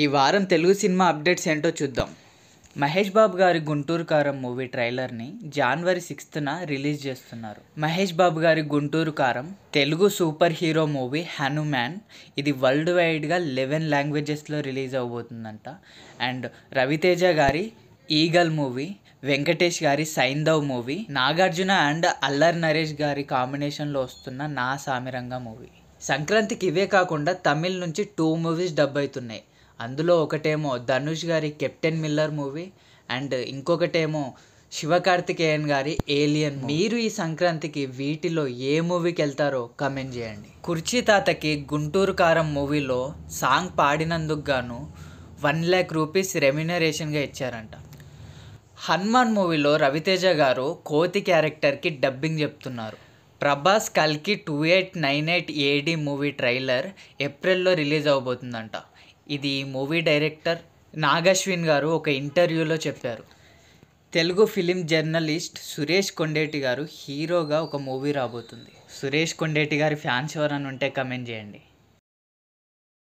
ఈ వారం Telugu cinema updates ఏంటో చూద్దాం మహేష్ బాబు గారి గుంటూరు కారం మూవీ ట్రైలర్ని జనవరి సిక్స్త్న రిలీజ్ చేస్తున్నారు మహేష్ బాబు గారి Guntur Kaaram Telugu super hero movie Hanuman ఇది వరల్డ్ వైడ్గా లెవెన్ లాంగ్వేజెస్లో రిలీజ్ అవబోతుందంట అండ్ రవితేజ గారి ఈగల్ మూవీ వెంకటేష్ గారి సైందవ్ మూవీ నాగార్జున అండ్ అల్లర్ నరేష్ గారి కాంబినేషన్లో వస్తున్న నా సామిరంగ మూవీ సంక్రాంతికి ఇవే కాకుండా తమిళ్ నుంచి టూ మూవీస్ డబ్ అవుతున్నాయి అందులో ఒకటేమో ధనుష్ గారి కెప్టెన్ మిల్లర్ మూవీ అండ్ ఇంకొకటేమో శివకార్తికేయన్ గారి ఏలియన్ మీరు ఈ సంక్రాంతికి వీటిలో ఏ మూవీకి వెళ్తారో కమెంట్ చేయండి కుర్చీ తాతకి గుంటూరు కారం మూవీలో సాంగ్ పాడినందుకు గాను వన్ ల్యాక్ రూపీస్ రెమ్యునరేషన్గా ఇచ్చారంట హనుమాన్ మూవీలో రవితేజ గారు కోతి క్యారెక్టర్కి డబ్బింగ్ చెప్తున్నారు ప్రభాస్ కల్కి two eight nine eight AD movie trailer ఏప్రిల్లో రిలీజ్ అవబోతుందంట ఇది మూవీ డైరెక్టర్ నాగశ్విన్ గారు ఒక ఇంటర్వ్యూలో చెప్పారు తెలుగు ఫిలిం జర్నలిస్ట్ సురేష్ కొండేటి గారు హీరోగా ఒక మూవీ రాబోతుంది సురేష్ కొండేటి గారి ఫ్యాన్స్ ఎవరైనా ఉంటే కమెంట్ చేయండి